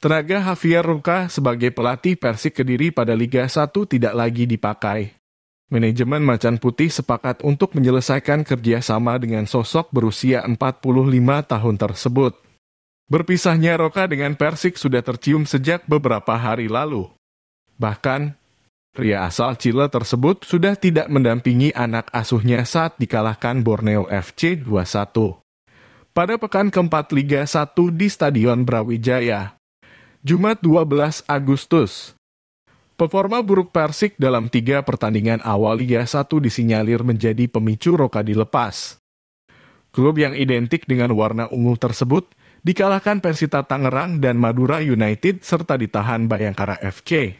Tenaga Javier Ruka sebagai pelatih Persik Kediri pada Liga 1 tidak lagi dipakai. Manajemen Macan Putih sepakat untuk menyelesaikan kerjasama dengan sosok berusia 45 tahun tersebut. Berpisahnya Roka dengan Persik sudah tercium sejak beberapa hari lalu. Bahkan, pria asal Chile tersebut sudah tidak mendampingi anak asuhnya saat dikalahkan Borneo FC 2-1 pada pekan keempat Liga 1 di Stadion Brawijaya. Jumat 12 Agustus. Performa buruk Persik dalam tiga pertandingan awal Liga 1 disinyalir menjadi pemicu Roka dilepas. Klub yang identik dengan warna ungu tersebut dikalahkan Persita Tangerang dan Madura United serta ditahan Bayangkara FC.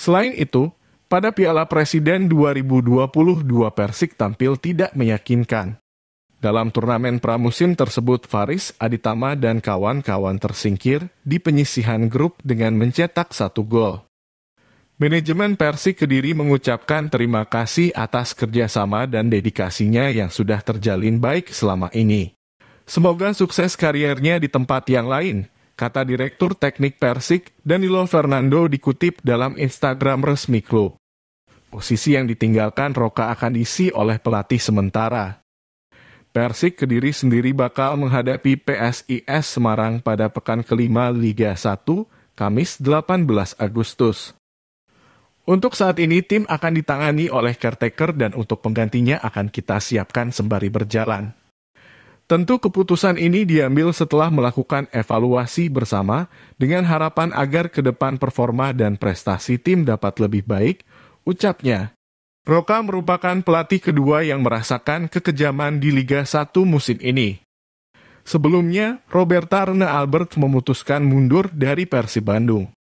Selain itu, pada Piala Presiden 2022 Persik tampil tidak meyakinkan. Dalam turnamen pramusim tersebut, Faris, Aditama, dan kawan-kawan tersingkir di penyisihan grup dengan mencetak satu gol. Manajemen Persik Kediri mengucapkan terima kasih atas kerjasama dan dedikasinya yang sudah terjalin baik selama ini. Semoga sukses karirnya di tempat yang lain, kata Direktur Teknik Persik Danilo Fernando dikutip dalam Instagram resmi klub. Posisi yang ditinggalkan Roka akan diisi oleh pelatih sementara. Persik Kediri sendiri bakal menghadapi PSIS Semarang pada pekan kelima Liga 1, Kamis 18 Agustus. Untuk saat ini tim akan ditangani oleh caretaker dan untuk penggantinya akan kita siapkan sembari berjalan. Tentu keputusan ini diambil setelah melakukan evaluasi bersama dengan harapan agar ke depan performa dan prestasi tim dapat lebih baik, ucapnya. Roka merupakan pelatih kedua yang merasakan kekejaman di Liga 1 musim ini. Sebelumnya, Roberta Rene Albert memutuskan mundur dari Persib Bandung.